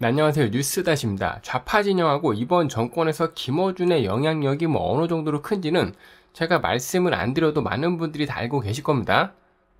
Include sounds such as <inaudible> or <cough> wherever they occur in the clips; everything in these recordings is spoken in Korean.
네, 안녕하세요. 뉴스다시입니다. 좌파 진영하고 이번 정권에서 김어준의 영향력이 뭐 어느 정도로 큰지는 제가 말씀을 안 드려도 많은 분들이 다 알고 계실 겁니다.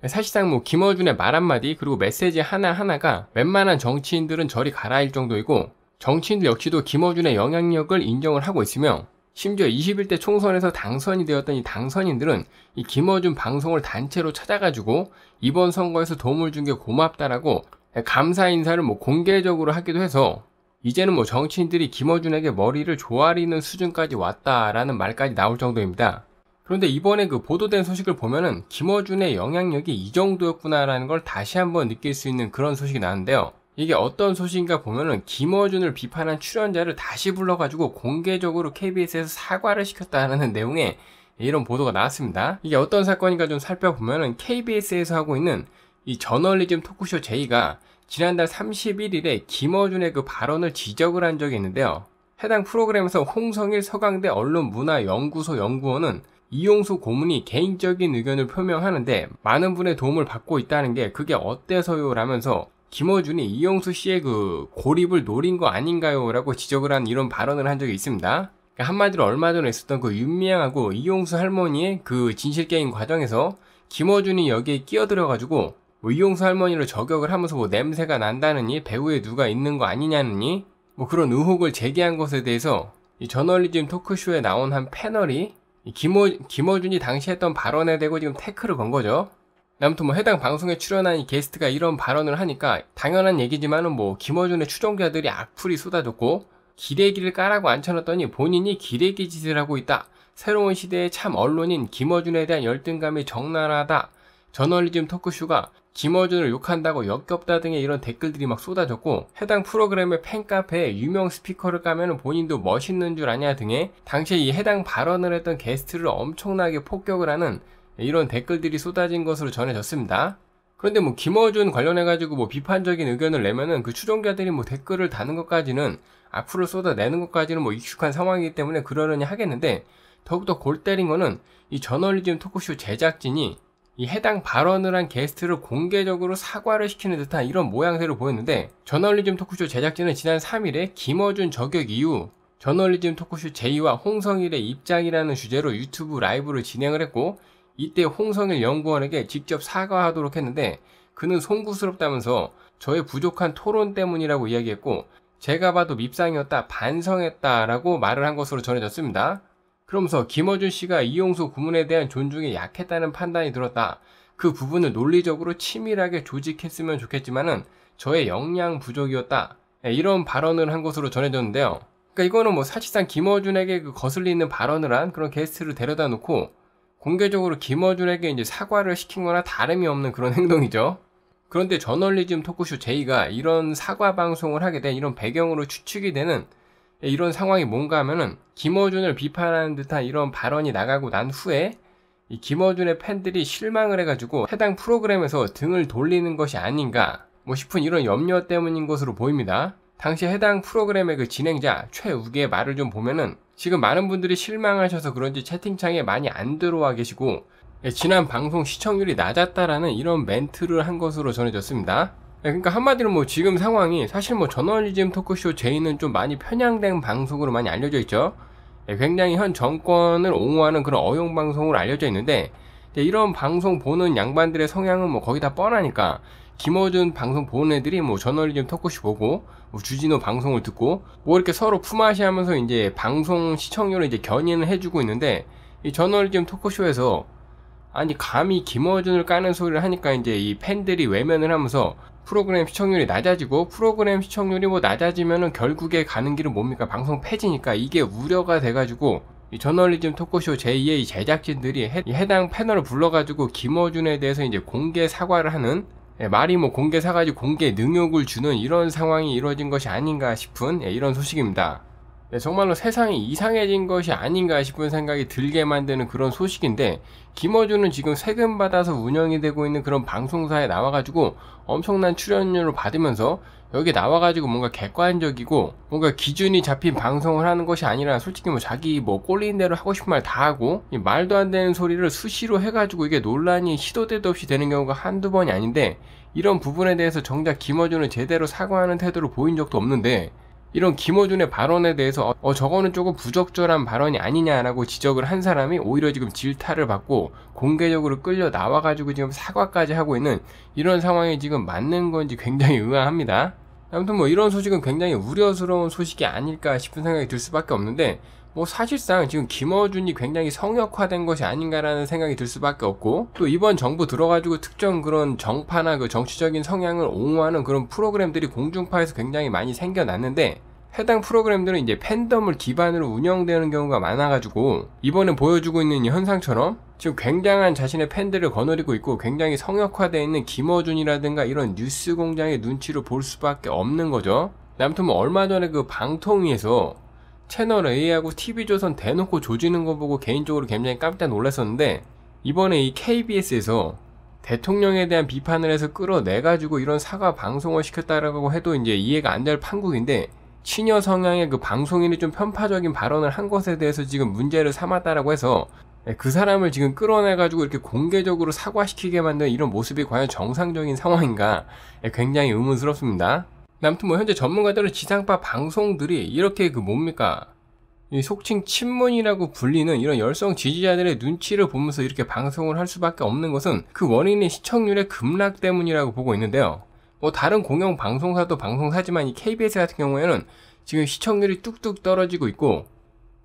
네, 사실상 뭐 김어준의 말 한마디 그리고 메시지 하나하나가 웬만한 정치인들은 저리 가라일 정도이고 정치인들 역시도 김어준의 영향력을 인정을 하고 있으며 심지어 21대 총선에서 당선이 되었던 이 당선인들은 이 김어준 방송을 단체로 찾아가지고 이번 선거에서 도움을 준 게 고맙다라고 감사 인사를 뭐 공개적으로 하기도 해서 이제는 뭐 정치인들이 김어준에게 머리를 조아리는 수준까지 왔다라는 말까지 나올 정도입니다. 그런데 이번에 그 보도된 소식을 보면은 김어준의 영향력이 이 정도였구나라는 걸 다시 한번 느낄 수 있는 그런 소식이 나는데요. 이게 어떤 소식인가 보면은 김어준을 비판한 출연자를 다시 불러가지고 공개적으로 KBS에서 사과를 시켰다라는 <laughs> 내용의 이런 보도가 나왔습니다. 이게 어떤 사건인가 좀 살펴보면은 KBS에서 하고 있는 이 저널리즘 토크쇼 제이가 지난달 31일에 김어준의 그 발언을 지적을 한 적이 있는데요. 해당 프로그램에서 홍성일 서강대 언론문화연구소 연구원은 이용수 고문이 개인적인 의견을 표명하는데 많은 분의 도움을 받고 있다는 게 그게 어때서요? 라면서 김어준이 이용수 씨의 그 고립을 노린 거 아닌가요? 라고 지적을 한 이런 발언을 한 적이 있습니다. 그러니까 한마디로 얼마 전에 있었던 그 윤미향하고 이용수 할머니의 그 진실게임 과정에서 김어준이 여기에 끼어들어가지고 뭐용수 할머니를 저격을 하면서 뭐 냄새가 난다느니 배우에 누가 있는 거 아니냐느니 뭐 그런 의혹을 제기한 것에 대해서 이 저널리즘 토크쇼에 나온 한 패널이 김어, 김어준이 당시 했던 발언에 대고 지금 태클을 건 거죠. 아무튼 뭐 해당 방송에 출연한 이 게스트가 이런 발언을 하니까 당연한 얘기지만은 뭐 김어준의 추종자들이 악플이 쏟아졌고 기레기를 까라고 앉혀놨더니 본인이 기레기 짓을 하고 있다. 새로운 시대의 참 언론인 김어준에 대한 열등감이 적나라하다. 저널리즘 토크쇼가 김어준을 욕한다고 역겹다 등의 이런 댓글들이 막 쏟아졌고 해당 프로그램의 팬카페에 유명 스피커를 까면 본인도 멋있는 줄 아냐 등의 당시에 이 해당 발언을 했던 게스트를 엄청나게 폭격을 하는 이런 댓글들이 쏟아진 것으로 전해졌습니다. 그런데 뭐 김어준 관련해가지고 뭐 비판적인 의견을 내면은 그 추종자들이 뭐 댓글을 다는 것까지는 악플을 쏟아내는 것까지는 뭐 익숙한 상황이기 때문에 그러려니 하겠는데 더욱더 골 때린 거는 이 저널리즘 토크쇼 제작진이 이 해당 발언을 한 게스트를 공개적으로 사과를 시키는 듯한 이런 모양새를 보였는데 저널리즘 토크쇼 제작진은 지난 3일에 김어준 저격 이후 저널리즘 토크쇼 제이와 홍성일의 입장이라는 주제로 유튜브 라이브를 진행을 했고 이때 홍성일 연구원에게 직접 사과하도록 했는데 그는 송구스럽다면서 저의 부족한 토론 때문이라고 이야기했고 제가 봐도 밉상이었다 반성했다라고 말을 한 것으로 전해졌습니다. 그러면서 김어준 씨가 이용수 고문에 대한 존중이 약했다는 판단이 들었다. 그 부분을 논리적으로 치밀하게 조직했으면 좋겠지만은 저의 역량 부족이었다. 예, 이런 발언을 한 것으로 전해졌는데요. 그러니까 이거는 뭐 사실상 김어준에게 그 거슬리는 발언을 한 그런 게스트를 데려다 놓고 공개적으로 김어준에게 이제 사과를 시킨 거나 다름이 없는 그런 <laughs> 행동이죠. 그런데 저널리즘 토크쇼 제이가 이런 사과 방송을 하게 된 이런 배경으로 추측이 되는 예, 이런 상황이 뭔가 하면은 김어준을 비판하는 듯한 이런 발언이 나가고 난 후에 이 김어준의 팬들이 실망을 해가지고 해당 프로그램에서 등을 돌리는 것이 아닌가 뭐 싶은 이런 염려 때문인 것으로 보입니다. 당시 해당 프로그램의 그 진행자 최우기의 말을 좀 보면은 지금 많은 분들이 실망하셔서 그런지 채팅창에 많이 안 들어와 계시고 예, 지난 방송 시청률이 낮았다라는 이런 멘트를 한 것으로 전해졌습니다. 네, 그러니까 한마디로 뭐 지금 상황이 사실 뭐 저널리즘 토크쇼 제의는 좀 많이 편향된 방송으로 많이 알려져 있죠. 예, 굉장히 현 정권을 옹호하는 그런 어용 방송으로 알려져 있는데 이런 방송 보는 양반들의 성향은 뭐 거의 다 뻔하니까 김어준 방송 보는 애들이 뭐 저널리즘 토크쇼 보고 뭐 주진호 방송을 듣고 뭐 이렇게 서로 품앗이하면서 이제 방송 시청률을 이제 견인을 해주고 있는데 이 저널리즘 토크쇼에서 아니 감히 김어준을 까는 소리를 하니까 이제 이 팬들이 외면을 하면서 프로그램 시청률이 낮아지고 프로그램 시청률이 뭐 낮아지면은 결국에 가는 길은 뭡니까 방송 폐지니까 이게 우려가 돼가지고 이 저널리즘 토크쇼 제2의 제작진들이 해, 당 패널을 불러가지고 김어준에 대해서 이제 공개 사과를 하는 예, 말이 뭐 공개 사과지 공개 능욕을 주는 이런 상황이 이루어진 것이 아닌가 싶은 예, 이런 소식입니다. 네, 정말로 세상이 이상해진 것이 아닌가 싶은 생각이 들게 만드는 그런 소식인데 김어준은 지금 세금 받아서 운영이 되고 있는 그런 방송사에 나와가지고 엄청난 출연료를 받으면서 여기 나와가지고 뭔가 객관적이고 뭔가 기준이 잡힌 방송을 하는 것이 아니라 솔직히 뭐 자기 뭐 꼴린 대로 하고 싶은 말 다 하고 말도 안 되는 소리를 수시로 해가지고 이게 논란이 시도 때도 없이 되는 경우가 한두 번이 아닌데 이런 부분에 대해서 정작 김어준은 제대로 사과하는 태도를 보인 적도 없는데 이런 김어준의 발언에 대해서 어, 어 저거는 조금 부적절한 발언이 아니냐라고 지적을 한 사람이 오히려 지금 질타를 받고 공개적으로 끌려 나와가지고 지금 사과까지 하고 있는 이런 상황이 지금 맞는 건지 굉장히 의아합니다. 아무튼 뭐 이런 소식은 굉장히 우려스러운 소식이 아닐까 싶은 생각이 들 수밖에 없는데 뭐 사실상 지금 김어준이 굉장히 성역화된 것이 아닌가라는 생각이 들 수밖에 없고 또 이번 정부 들어가지고 특정 그런 정파나 그 정치적인 성향을 옹호하는 그런 프로그램들이 공중파에서 굉장히 많이 생겨났는데 해당 프로그램들은 이제 팬덤을 기반으로 운영되는 경우가 많아가지고 이번에 보여주고 있는 현상처럼 지금 굉장한 자신의 팬들을 거느리고 있고 굉장히 성역화되어 있는 김어준이라든가 이런 뉴스 공장의 눈치를 볼 수밖에 없는 거죠. 남튼 뭐 얼마 전에 그 방통위에서 채널 A하고 TV조선 대놓고 조지는 거 보고 개인적으로 굉장히 깜짝 놀랐었는데 이번에 이 KBS에서 대통령에 대한 비판을 해서 끌어내가지고 이런 사과 방송을 시켰다라고 해도 이제 이해가 안 될 판국인데 친여 성향의 그 방송인이 좀 편파적인 발언을 한 것에 대해서 지금 문제를 삼았다라고 해서 예, 그 사람을 지금 끌어내가지고 이렇게 공개적으로 사과시키게 만든 이런 모습이 과연 정상적인 상황인가 예, 굉장히 의문스럽습니다. 아무튼 뭐 현재 전문가들은 지상파 방송들이 이렇게 그 뭡니까 이 속칭 친문이라고 불리는 이런 열성 지지자들의 눈치를 보면서 이렇게 방송을 할 수밖에 없는 것은 그 원인이 시청률의 급락 때문이라고 보고 있는데요. 뭐 다른 공영 방송사도 방송사지만 이 KBS 같은 경우에는 지금 시청률이 뚝뚝 떨어지고 있고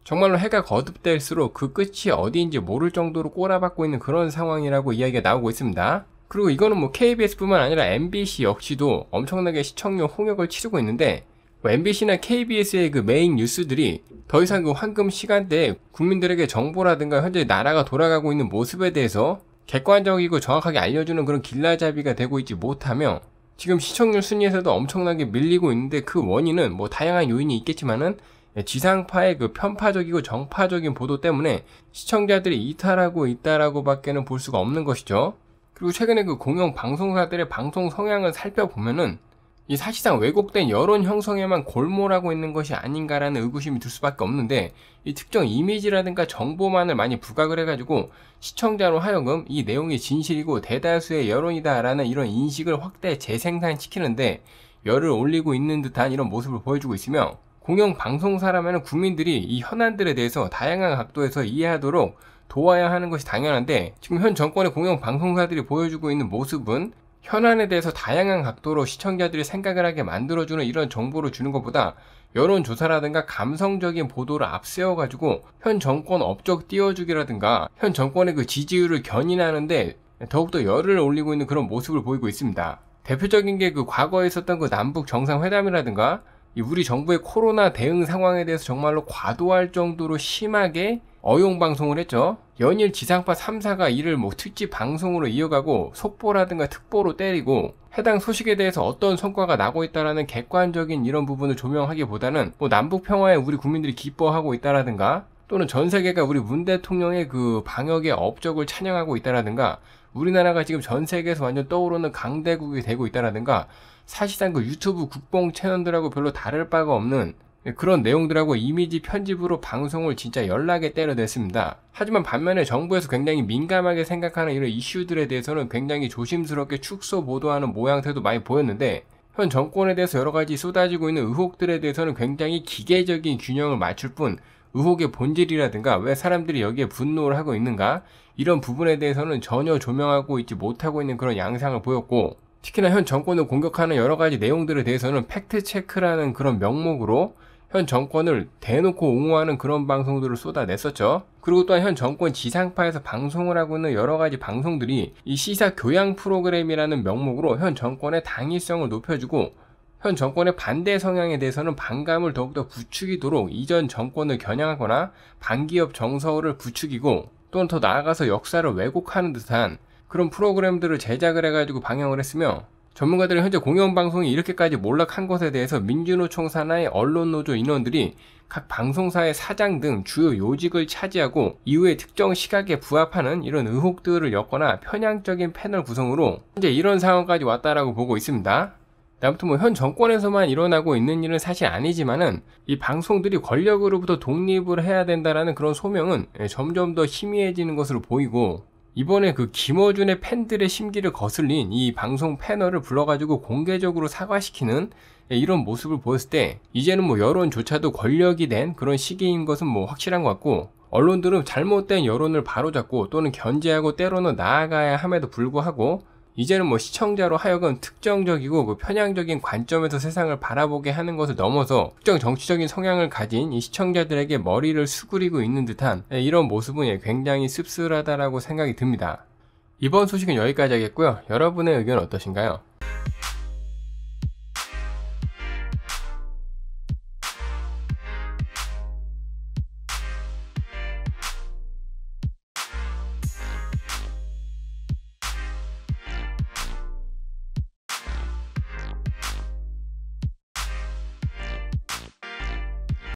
정말로 해가 거듭될수록 그 끝이 어디인지 모를 정도로 꼬라박고 있는 그런 상황이라고 이야기가 나오고 있습니다. 그리고 이거는 뭐 KBS뿐만 아니라 MBC 역시도 엄청나게 시청률 홍역을 치르고 있는데 뭐 MBC나 KBS의 그 메인 뉴스들이 더 이상 그 황금 시간대에 국민들에게 정보라든가 현재 나라가 돌아가고 있는 모습에 대해서 객관적이고 정확하게 알려주는 그런 길라잡이가 되고 있지 못하며 지금 시청률 순위에서도 엄청나게 밀리고 있는데 그 원인은 뭐 다양한 요인이 있겠지만은 지상파의 그 편파적이고 정파적인 보도 때문에 시청자들이 이탈하고 있다라고 밖에는 볼 수가 없는 것이죠. 그리고 최근에 그 공영 방송사들의 방송 성향을 살펴보면은 이 사실상 왜곡된 여론 형성에만 골몰하고 있는 것이 아닌가라는 의구심이 들 수밖에 없는데 이 특정 이미지라든가 정보만을 많이 부각을 해가지고 시청자로 하여금 이 내용이 진실이고 대다수의 여론이다라는 이런 인식을 확대 재생산시키는데 열을 올리고 있는 듯한 이런 모습을 보여주고 있으며 공영 방송사라면 국민들이 이 현안들에 대해서 다양한 각도에서 이해하도록 도와야 하는 것이 당연한데 지금 현 정권의 공영 방송사들이 보여주고 있는 모습은 현안에 대해서 다양한 각도로 시청자들이 생각을 하게 만들어주는 이런 정보를 주는 것보다 여론조사라든가 감성적인 보도를 앞세워가지고 현 정권 업적 띄워주기라든가 현 정권의 그 지지율을 견인하는데 더욱더 열을 올리고 있는 그런 모습을 보이고 있습니다. 대표적인 게 그 과거에 있었던 그 남북 정상회담이라든가 우리 정부의 코로나 대응 상황에 대해서 정말로 과도할 정도로 심하게 어용 방송을 했죠. 연일 지상파 3사가 이를 뭐 특집 방송으로 이어가고 속보라든가 특보로 때리고 해당 소식에 대해서 어떤 성과가 나고 있다라는 객관적인 이런 부분을 조명하기보다는 뭐 남북 평화에 우리 국민들이 기뻐하고 있다라든가 또는 전 세계가 우리 문 대통령의 그 방역의 업적을 찬양하고 있다라든가 우리나라가 지금 전 세계에서 완전 떠오르는 강대국이 되고 있다라든가 사실상 그 유튜브 국뽕 채널들하고 별로 다를 바가 없는 예, 그런 내용들하고 이미지 편집으로 방송을 진짜 연락에 때려댔습니다 하지만 반면에 정부에서 굉장히 민감하게 생각하는 이런 이슈들에 대해서는 굉장히 조심스럽게 축소 보도하는 모양새도 많이 보였는데 현 정권에 대해서 여러 가지 쏟아지고 있는 의혹들에 대해서는 굉장히 기계적인 균형을 맞출 뿐 의혹의 본질이라든가 왜 사람들이 여기에 분노를 하고 있는가 이런 부분에 대해서는 전혀 조명하고 있지 못하고 있는 그런 양상을 보였고 특히나 현 정권을 공격하는 여러 가지 내용들에 대해서는 팩트 체크라는 그런 명목으로 현 정권을 대놓고 옹호하는 그런 방송들을 쏟아냈었죠. 그리고 또한 현 정권 지상파에서 방송을 하고 있는 여러 가지 방송들이 이 시사 교양 프로그램이라는 명목으로 현 정권의 당위성을 높여주고 현 정권의 반대 성향에 대해서는 반감을 더욱더 부추기도록 이전 정권을 겨냥하거나 반기업 정서를 부추기고 또는 더 나아가서 역사를 왜곡하는 듯한 그런 프로그램들을 제작을 해가지고 방영을 했으며 전문가들은 현재 공영방송이 이렇게까지 몰락한 것에 대해서 민주노총 산하의 언론노조 인원들이 각 방송사의 사장 등 주요 요직을 차지하고 이후에 특정 시각에 부합하는 이런 의혹들을 엮거나 편향적인 패널 구성으로 현재 이런 상황까지 왔다라고 보고 있습니다. 아무튼 뭐 현 정권에서만 일어나고 있는 일은 사실 아니지만은 이 방송들이 권력으로부터 독립을 해야 된다라는 그런 소명은 점점 더 희미해지는 것으로 보이고 이번에 그 김어준의 팬들의 심기를 거슬린 이 방송 패널을 불러가지고 공개적으로 사과시키는 예, 이런 모습을 보였을 때 이제는 뭐 여론조차도 권력이 된 그런 시기인 것은 뭐 확실한 것 같고 언론들은 잘못된 여론을 바로잡고 또는 견제하고 때로는 나아가야 함에도 불구하고 이제는 뭐 시청자로 하여금 특정적이고 뭐 편향적인 관점에서 세상을 바라보게 하는 것을 넘어서 특정 정치적인 성향을 가진 이 시청자들에게 머리를 수그리고 있는 듯한 네, 이런 모습은 예, 굉장히 씁쓸하다라고 생각이 듭니다. 이번 소식은 여기까지 하겠고요. 여러분의 의견 어떠신가요?